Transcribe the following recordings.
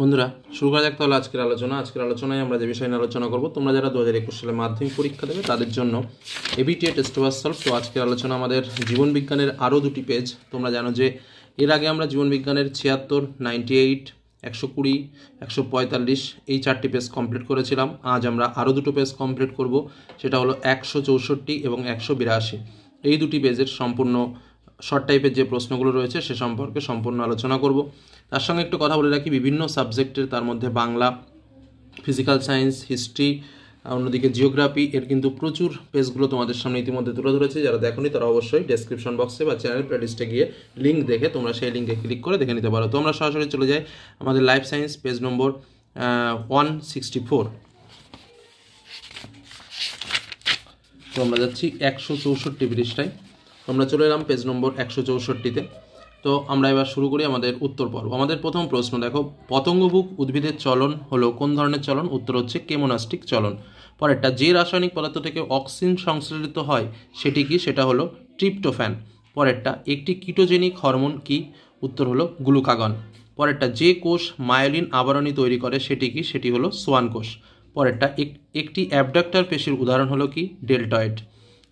বন্ধুরা শুরু করা যাক তাহলে আজকের আলোচনা আজকের আলোচনায় আমরা যে বিষয় নিয়ে আলোচনা করবো তোমরা যারা দু হাজার একুশ সালে মাধ্যমিক পরীক্ষা দেবে তাদের জন্য এবিটিএ টেস্ট ওয়াজ সলভ তো আজকের আলোচনা আমাদের জীবনবিজ্ঞানের আরও দুটি পেজ তোমরা জানো যে এর আগে আমরা জীবনবিজ্ঞানের ছিয়াত্তর নাইনটি এইট একশো কুড়ি একশো পঁয়তাল্লিশ এই চারটি পেজ কমপ্লিট করেছিলাম আজ আমরা আরও দুটো পেজ কমপ্লিট করব সেটা হলো একশো চৌষট্টি এবং একশো বিরাশি এই দুটি পেজের সম্পূর্ণ শর্ট টাইপের যে প্রশ্নগুলো রয়েছে সে সম্পর্কে সম্পূর্ণ আলোচনা করব তার সঙ্গে একটু কথা বলে রাখি বিভিন্ন সাবজেক্টের তার মধ্যে বাংলা ফিজিক্যাল সায়েন্স হিস্ট্রি অন্যদিকে জিওগ্রাফি এর কিন্তু প্রচুর পেজগুলো তোমাদের সামনে ইতিমধ্যে তুলে ধরেছে যারা দেখনি তারা অবশ্যই ডেসক্রিপশন বক্সে বা চ্যানেল প্লেলিস্টে গিয়ে লিঙ্ক দেখে তোমরা সেই লিঙ্কে ক্লিক করে দেখে নিতে পারো তো আমরা সরাসরি চলে যাই আমাদের life science page number one sixty four তো আমরা যাচ্ছি একশো চৌষট্টি পৃষ্ঠায় আমরা চলে এলাম পেজ নম্বর একশো চৌষট্টিতে তো আমরা এবার শুরু করি আমাদের উত্তর পর্ব আমাদের প্রথম প্রশ্ন দেখো পতঙ্গভুক উদ্ভিদের চলন হলো কোন ধরনের চলন উত্তর হচ্ছে কেমোনাস্টিক চলন পরেরটা যে রাসায়নিক পদার্থ থেকে অক্সিজেন সংশ্লেষিত হয় সেটি কি সেটা হলো ট্রিপ্টোফ্যান পরেরটা একটি কিটোজেনিক হরমোন কি উত্তর হলো গ্লুকাগন পরেরটা যে কোষ মায়োলিন আবরণী তৈরি করে সেটি কি সেটি হলো সোয়ান কোষ পরেরটা একটি অ্যাবডাক্টার পেশির উদাহরণ হলো কি ডেল্টয়েড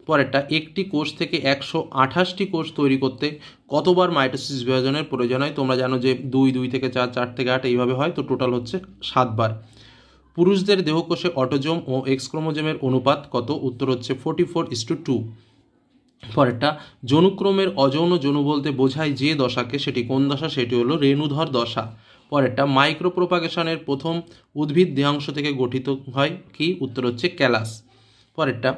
পরেরটা একটি কোষ থেকে একশো আঠাশটি কোষ তৈরি করতে কতবার মাইটোসিস বিভাজনের প্রয়োজন হয় তোমরা জানো যে দুই দুই থেকে চার চার থেকে আট এইভাবে হয় তো টোটাল হচ্ছে সাতবার পুরুষদের দেহকোষে অটোজম ও এক্সক্রোমোজমের অনুপাত কত উত্তর হচ্ছে forty four is to two পরেরটা যনুক্রমের অযৌন যৌন বলতে বোঝায় যে দশাকে সেটি কোন দশা সেটি হলো রেণুধর দশা পরেরটা মাইক্রোপ্রোপাগেশনের প্রথম উদ্ভিদ দেহাংশ থেকে গঠিত হয় কি উত্তর হচ্ছে ক্যালাস পরেরটা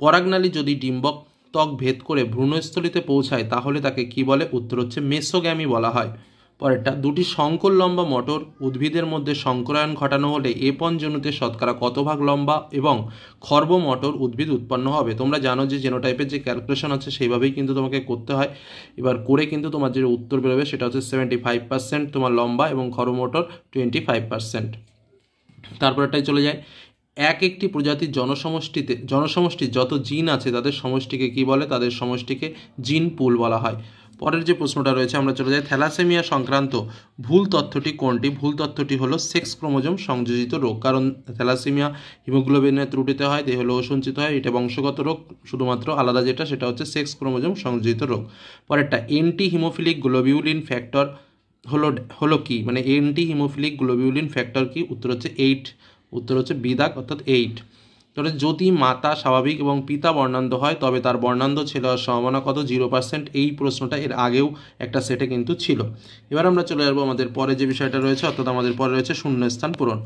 পরাগনালী যদি ডিম্বক ত্বক ভেদ করে ভ্রূণস্থলিতে পৌঁছায় তাহলে তাকে কি বলে উত্তর হচ্ছে মেসোগ্যামি বলা হয় পরেরটা দুটি শঙ্কর লম্বা মটর উদ্ভিদের মধ্যে সংকরায়ন ঘটানো হলে এপন জনুতে শতকরা কত ভাগ লম্বা এবং খর্ব মটর উদ্ভিদ উৎপন্ন হবে তোমরা জানো যে জেনোটাইপের যে ক্যালকুলেশন আছে সেইভাবেই কিন্তু তোমাকে করতে হয় এবার করে কিন্তু তোমার যে উত্তর বেরোবে সেটা হচ্ছে সেভেন্টি ফাইভ পার্সেন্ট তোমার লম্বা এবং খর্ব মটর টোয়েন্টি ফাইভ পার্সেন্ট তারপরটাই চলে যায় এক একটি প্রজাতির জনসমষ্টিতে জনসমষ্টির যত জিন আছে তাদের সমষ্টিকে কি বলে তাদের সমষ্টিকে জিন পুল বলা হয় পরের যে প্রশ্নটা রয়েছে আমরা চলে যাই থ্যালাসেমিয়া সংক্রান্ত ভুল তথ্যটি কোনটি ভুল তথ্যটি হলো সেক্স ক্রোমোজোম সংযোজিত রোগ কারণ থ্যালাসেমিয়া হিমোগ্লোবিনের ত্রুটিতে হয় দেহ সঞ্চিত হয় এটা বংশগত রোগ শুধুমাত্র আলাদা যেটা সেটা হচ্ছে সেক্স ক্রোমোজোম সংযোজিত রোগ পরেরটা এন্টি হিমোফিলিক গ্লোবিউলিন ফ্যাক্টর হলো হলো কি মানে এন্টি হিমোফিলিক গ্লোবিউলিন ফ্যাক্টর কি উত্তর হচ্ছে এইট উত্তর হচ্ছে বিদাক অর্থাৎ এইট তাহলে যদি মাতা স্বাভাবিক এবং পিতা বর্ণান্ত হয় তবে তার বর্ণান্ত ছিল সম্ভাবনা কত জিরো পার্সেন্ট এই প্রশ্নটা এর আগেও একটা সেটে কিন্তু ছিল এবার আমরা চলে আসবো আমাদের পরে যে বিষয়টা রয়েছে অর্থাৎ আমাদের পরে রয়েছে শূন্যস্থান পূরণ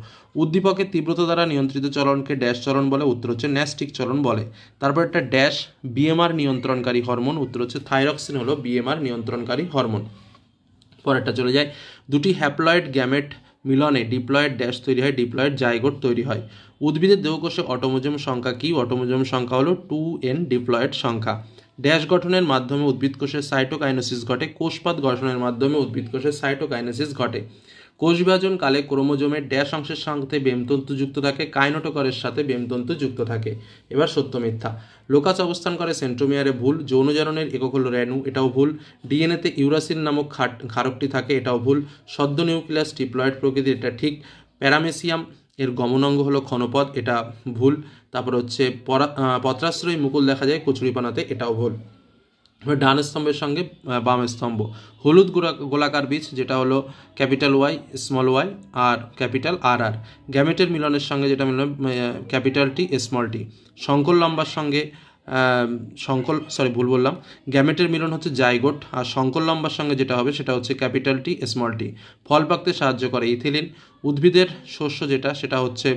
উদ্দীপকের তীব্রতা দ্বারা নিয়ন্ত্রিত চলনকে ড্যাশ চলন বলে উত্তর হচ্ছে ন্যাস্টিক চলন বলে তারপর একটা ড্যাশ বিএমআর নিয়ন্ত্রণকারী হরমোন উত্তর হচ্ছে থাইরক্সিন হলো বিএমআর নিয়ন্ত্রণকারী হরমোন পরেরটা চলে যায় দুটি হ্যাপ্লয়েড গ্যামেট মিলনে ডিপ্লয়েড ড্যাশ তৈরি হয় ডিপ্লয়েড জায়গোট তৈরি হয় উদ্ভিদের দেহকোষে অটোমোজম সংখ্যা কী অটোমোজম সংখ্যা হলো টু এন ডিপ্লয়েড সংখ্যা ড্যাশ গঠনের মাধ্যমে উদ্ভিদ কোষের সাইটোকাইনোসিস ঘটে কোষপাত গঠনের মাধ্যমে উদ্ভিদ কোষের সাইটোকাইনোসিস ঘটে কোষ কালে ক্রোমোজোমের ড্যাশ অংশের সঙ্গে বেমতন্তু যুক্ত থাকে কাইনোটোকরের সাথে বেমতন্তু যুক্ত থাকে এবার সত্য মিথ্যা লোকাস অবস্থান করে সেন্ট্রোমিয়ারে ভুল যৌনজারণের একক হল রেণু এটাও ভুল ডিএনএতে ইউরাসিন নামক খাট ক্ষারকটি থাকে এটাও ভুল সদ্য নিউক্লিয়াস টিপ্লয়েড প্রকৃতি এটা ঠিক প্যারামেসিয়াম এর গমনাঙ্গ হলো খনপদ এটা ভুল তারপর হচ্ছে পত্রাশ্রয়ী মুকুল দেখা যায় কুচুরিপানাতে এটাও ভুল ডান স্তম্ভের সঙ্গে বাম স্তম্ভ হলুদ গোলাকার বীজ যেটা হলো ক্যাপিটাল ওয়াই স্মল ওয়াই আর ক্যাপিটাল আর আর গ্যামেটের মিলনের সঙ্গে যেটা মিলন ক্যাপিটাল টি স্মল টি শঙ্কর লম্বার সঙ্গে সংকল সরি ভুল বললাম গ্যামেটের মিলন হচ্ছে জাইগোট আর সংকল লম্বার সঙ্গে যেটা হবে সেটা হচ্ছে ক্যাপিটাল টি স্মল টি ফল পাকতে সাহায্য করে ইথিলিন উদ্ভিদের শস্য যেটা সেটা হচ্ছে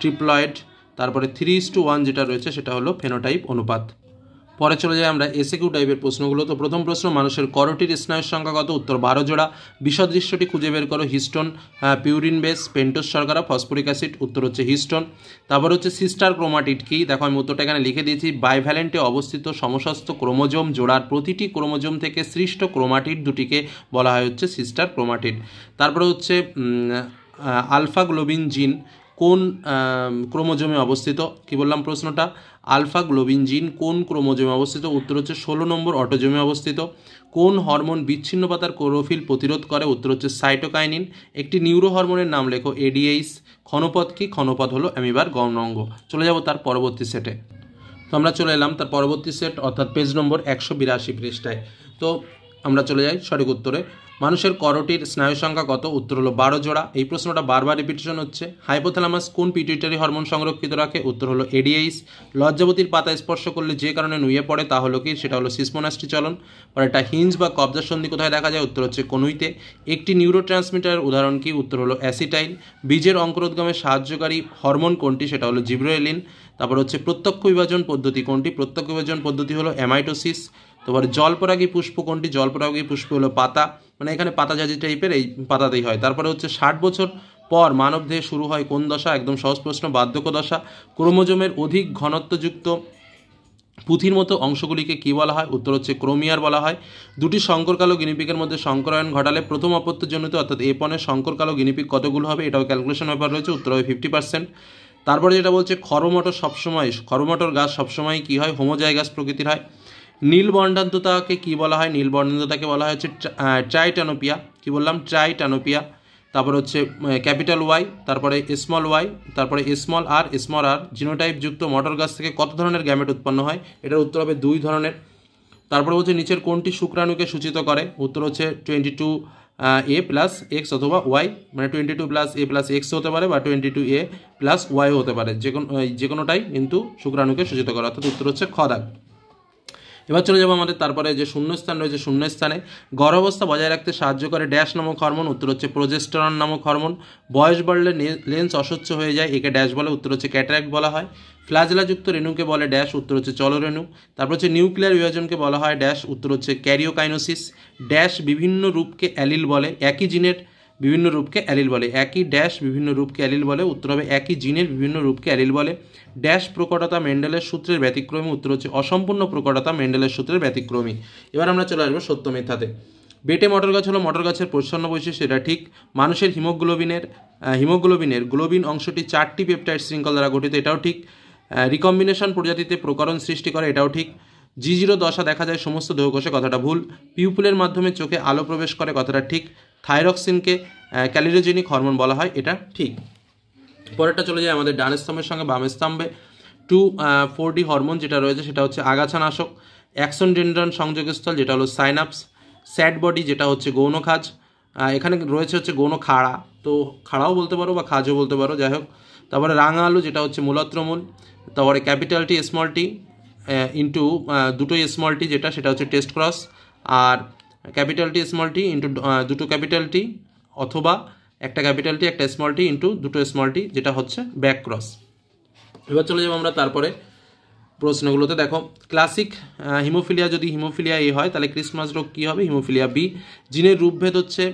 ট্রিপ্লয়েড তারপরে থ্রি টু ওয়ান যেটা রয়েছে সেটা হলো ফেনোটাইপ অনুপাত পরে চলে যাই আমরা এসেকিউ টাইপের প্রশ্নগুলো তো প্রথম প্রশ্ন মানুষের করটির স্নায়ুর সংখ্যা কত উত্তর বারো জোড়া বিষদৃশ্যটি খুঁজে বের করো হিস্টন পিউরিন বেস পেন্টোস শর্করা ফসফরিক অ্যাসিড উত্তর হচ্ছে হিস্টন তারপর হচ্ছে সিস্টার ক্রোমাটিড কি দেখো আমি উত্তরটা এখানে লিখে দিয়েছি বাইভ্যালেন্টে অবস্থিত সমস্ত ক্রোমোজোম জোড়ার প্রতিটি ক্রোমোজোম থেকে সৃষ্ট ক্রোমাটিড দুটিকে বলা হয় হচ্ছে সিস্টার ক্রোমাটিড তারপরে হচ্ছে আলফা গ্লোবিন জিন কোন ক্রোমোজোমে অবস্থিত কি বললাম প্রশ্নটা আলফা গ্লোবিন জিন কোন ক্রোমোজোমে অবস্থিত উত্তর হচ্ছে ষোলো নম্বর অটোজোমে অবস্থিত কোন হরমোন বিচ্ছিন্ন পাতার ক্লোরোফিল প্রতিরোধ করে উত্তর হচ্ছে সাইটোকাইনিন একটি নিউরো হরমোনের নাম লেখো এডিএইস ক্ষণপথ কি ক্ষণপথ হলো অ্যামিবার গৌণাঙ্গ চলে যাব তার পরবর্তী সেটে তো আমরা চলে এলাম তার পরবর্তী সেট অর্থাৎ পেজ নম্বর একশো বিরাশি পৃষ্ঠায় তো আমরা চলে যাই সঠিক উত্তরে মানুষের করটির স্নায়ু সংখ্যা কত উত্তর হলো বারো জোড়া এই প্রশ্নটা বারবার রিপিটেশন হচ্ছে হাইপোথ্যালামাস কোন পিটুইটারি হরমোন সংরক্ষিত রাখে উত্তর হলো এডিএইস লজ্জাবতীর পাতা স্পর্শ করলে যে কারণে নুয়ে পড়ে তা হলো কি সেটা হলো সিসমোনাস্টি চলন একটা হিঞ্জ বা কবজা সন্ধি কোথায় দেখা যায় উত্তর হচ্ছে কনুইতে একটি নিউরো ট্রান্সমিটারের উদাহরণ কি উত্তর হলো অ্যাসিটাইল বীজের অঙ্কুরোদ্গমে সাহায্যকারী হরমোন কোনটি সেটা হলো জিব্রোয়েলিন তারপর হচ্ছে প্রত্যক্ষ বিভাজন পদ্ধতি কোনটি প্রত্যক্ষ বিভাজন পদ্ধতি হলো অ্যামাইটোসিস তারপর জলপরাগী পুষ্প কোনটি জলপরাগী পুষ্প হলো পাতা মানে এখানে পাতা জাজি টাইপের এই পাতাতেই হয় তারপরে হচ্ছে ষাট বছর পর মানব দেহে শুরু হয় কোন দশা একদম সহজ প্রশ্ন বার্ধক্য দশা ক্রোমোজোমের অধিক ঘনত্বযুক্ত পুঁথির মতো অংশগুলিকে কী বলা হয় উত্তর হচ্ছে ক্রোমিয়ার বলা হয় দুটি শঙ্কর কালো গিনিপিকের মধ্যে সংকরায়ন ঘটালে প্রথম আপত্তজনিত অর্থাৎ এ পনের শঙ্কর কালো গিনিপিক কতগুলো হবে এটাও ক্যালকুলেশন ব্যাপার রয়েছে উত্তর হবে ফিফটি পার্সেন্ট তারপরে যেটা বলছে খরমটর সবসময় খরমটর গাছ সবসময় কী হয় হোমোজাইগাস প্রকৃতির হয় নীলবর্ণান্ততাকে কি বলা হয় নীলবর্ণান্ততাকে বলা হয়েছে ট্রাইটানোপিয়া কি বললাম ট্রাইটানোপিয়া তারপর হচ্ছে ক্যাপিটাল ওয়াই তারপরে স্মল ওয়াই তারপরে small R small R genotype যুক্ত মটর গাছ থেকে কত ধরনের গ্যামেট উৎপন্ন হয় এটার উত্তর হবে দুই ধরনের তারপরে হচ্ছে নিচের কোনটি শুক্রাণুকে সূচিত করে উত্তর হচ্ছে twenty two A plus X অথবা ওয়াই মানে twenty two plus A plus X হতে পারে বা টোয়েন্টি টু এ প্লাস ওয়াইও হতে পারে যে কোনো যে কোনোটাই কিন্তু শুক্রাণুকে সূচিত করে অর্থাৎ উত্তর হচ্ছে খদাক এবার চলে যাবো আমাদের তারপরে যে শূন্যস্থান রয়েছে শূন্যস্থানে গড় অবস্থা বজায় রাখতে সাহায্য করে ড্যাশ নামক হরমোন উত্তর হচ্ছে প্রোজেস্টরন নামক হরমোন বয়স বাড়লে লেন্স অস্বচ্ছ হয়ে যায় একে ড্যাশ বলে উত্তর হচ্ছে ক্যাটারাক্ট বলা হয় ফ্লাজলাযুক্ত রেণুকে বলে ড্যাশ উত্তর হচ্ছে চলরেণু তারপর হচ্ছে নিউক্লিয়ার বিভাজনকে বলা হয় ড্যাশ উত্তর হচ্ছে ক্যারিওকাইনোসিস ড্যাশ বিভিন্ন রূপকে অ্যালিল বলে একই জিনের বিভিন্ন রূপকে অ্যালিল বলে একই ড্যাশ বিভিন্ন রূপকে অ্যালিল বলে উত্তর হবে একই জিনের বিভিন্ন রূপকে অ্যালিল বলে ড্যাশ প্রকটতা মেন্ডেলের সূত্রের ব্যতিক্রমী উত্তর হচ্ছে অসম্পূর্ণ প্রকটতা মেন্ডেলের সূত্রের ব্যতিক্রমী এবার আমরা চলে আসবো সত্য মিথ্যাতে বেটে মটর গাছ হলো মটর গাছের প্রচ্ছন্ন বৈশিষ্ট্য এটা ঠিক মানুষের হিমোগ্লোবিনের হিমোগ্লোবিনের গ্লোবিন অংশটি চারটি পেপটাইড শৃঙ্খল দ্বারা গঠিত এটাও ঠিক রিকম্বিনেশন প্রজাতিতে প্রকরণ সৃষ্টি করে এটাও ঠিক জি জিরো দশা দেখা যায় সমস্ত দেহকোষে কথাটা ভুল পিউপুলের মাধ্যমে চোখে আলো প্রবেশ করে কথাটা ঠিক থাইরক্সিনকে ক্যালিরোজেনিক হরমোন বলা হয় এটা ঠিক পরেরটা চলে যায় আমাদের ডান স্তম্ভের সঙ্গে বাম স্তম্ভে টু ফোর ডি হরমোন যেটা রয়েছে সেটা হচ্ছে আগাছানাশক অ্যাকশন ডেন্ড্রন সংযোগস্থল যেটা হলো সাইনাপস স্যাড বডি যেটা হচ্ছে গৌণ খাজ এখানে রয়েছে হচ্ছে গৌণ খাড়া তো খাড়াও বলতে পারো বা খাজও বলতে পারো যাই হোক তারপরে রাঙা আলু যেটা হচ্ছে মূলত্রমূল তারপরে capital T small T into দুটোই স্মল টি যেটা সেটা হচ্ছে টেস্ট ক্রস আর capital T small T into দুটো ক্যাপিটাল টি অথবা একটা ক্যাপিটাল টি একটা স্মল টি ইন্টু দুটো স্মল টি যেটা হচ্ছে ব্যাক ক্রস এবার চলে যাবো আমরা তারপরে প্রশ্নগুলোতে দেখো ক্লাসিক হিমোফিলিয়া যদি হিমোফিলিয়া এ হয় তাহলে ক্রিসমাস রোগ কী হবে হিমোফিলিয়া বি জিনের রূপভেদ হচ্ছে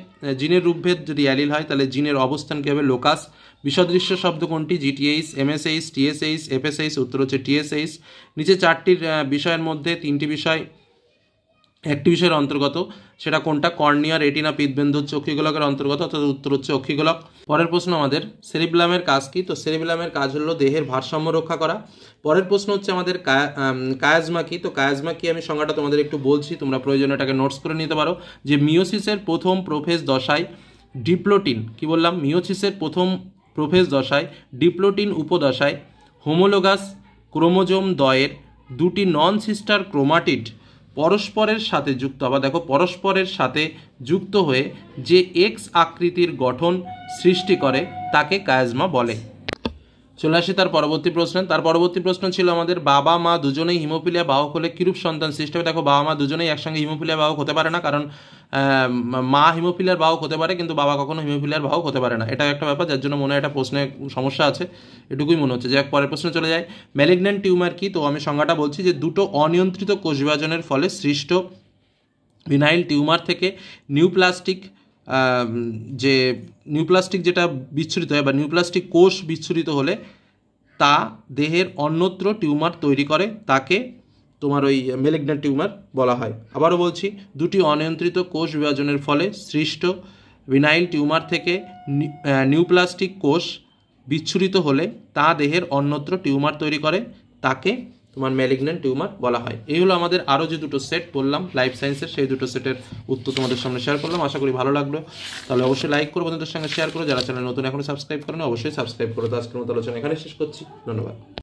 জিনের রূপভেদ যদি অ্যালিল হয় তাহলে জিনের অবস্থান কী হবে লোকাস বিষদৃশ্য শব্দ কোনটি জিটিএইচ এমএসএইচ টিএসএইচ এফএসএইস উত্তর হচ্ছে টিএসএইচ নিচে চারটির বিষয়ের মধ্যে তিনটি বিষয় একটি বিষয়ের অন্তর্গত সেটা কোনটা কর্নিয়ার এটিনা পিতবেন্দু হচ্ছে অক্ষিগোলকের অন্তর্গত অর্থাৎ উত্তর হচ্ছে অক্ষিগোলক পরের প্রশ্ন আমাদের সেরিবলামের কাজ কি তো সেরিবলামের কাজ হলো দেহের ভারসাম্য রক্ষা করা পরের প্রশ্ন হচ্ছে আমাদের কায়াজমা কি তো কায়াজমা কি আমি সংজ্ঞাটা তোমাদের একটু বলছি তোমরা প্রয়োজনে এটাকে নোটস করে নিতে পারো যে মিওসিসের প্রথম প্রোফেস দশায় ডিপ্লোটিন কি বললাম মিওসিসের প্রথম প্রোফেস দশায় ডিপ্লোটিন উপদশায় হোমোলোগাস ক্রোমোজোম দয়ের দুটি নন সিস্টার ক্রোমাটিড পরস্পরের সাথে যুক্ত আবার দেখো পরস্পরের সাথে যুক্ত হয়ে যে এক্স আকৃতির গঠন সৃষ্টি করে তাকে কায়াজমা বলে চলে আসি তার পরবর্তী প্রশ্ন তার পরবর্তী প্রশ্ন ছিল আমাদের বাবা মা দুজনেই হিমোফিলিয়া বাহক হলে কিরূপ সন্তান সৃষ্টি হবে দেখো বাবা মা দুজনেই একসঙ্গে হিমোফিলিয়া বাহক হতে পারে না কারণ মা হিমোফিলিয়ার বাহক হতে পারে কিন্তু বাবা কখনো হিমোফিলিয়ার বাহক হতে পারে না এটা একটা ব্যাপার যার জন্য মনে হয় একটা প্রশ্নে সমস্যা আছে এটুকুই মনে হচ্ছে যে এক পরের প্রশ্ন চলে যায় ম্যালিগনেন্ট টিউমার কি তো আমি সংজ্ঞাটা বলছি যে দুটো অনিয়ন্ত্রিত কোষ বিভাজনের ফলে সৃষ্ট ভিনাইল টিউমার থেকে নিউপ্লাস্টিক যে নিউপ্লাস্টিক যেটা বিচ্ছুরিত হয় বা নিউপ্লাস্টিক কোষ বিচ্ছুরিত হলে তা দেহের অন্যত্র টিউমার তৈরি করে তাকে তোমার ওই মেলেগনার টিউমার বলা হয় আবারও বলছি দুটি অনিয়ন্ত্রিত কোষ বিভাজনের ফলে সৃষ্ট ভিনাইল টিউমার থেকে নিউপ্লাস্টিক কোষ বিচ্ছুরিত হলে তা দেহের অন্যত্র টিউমার তৈরি করে তাকে তোমার ম্যালিগন্যান্ট টিউমার বলা হয় এই হলো আমাদের আরও যে দুটো সেট বললাম লাইফ সায়েন্সের সেই দুটো সেটের উত্তর তোমাদের সামনে শেয়ার করলাম আশা করি ভালো লাগলো তাহলে অবশ্যই লাইক করো বন্ধুদের সঙ্গে শেয়ার করো যারা চ্যানেল নতুন এখন সাবস্ক্রাইব করো অবশ্যই সাবস্ক্রাইব করো তো আজকের মতো আলোচনা এখানে শেষ করছি ধন্যবাদ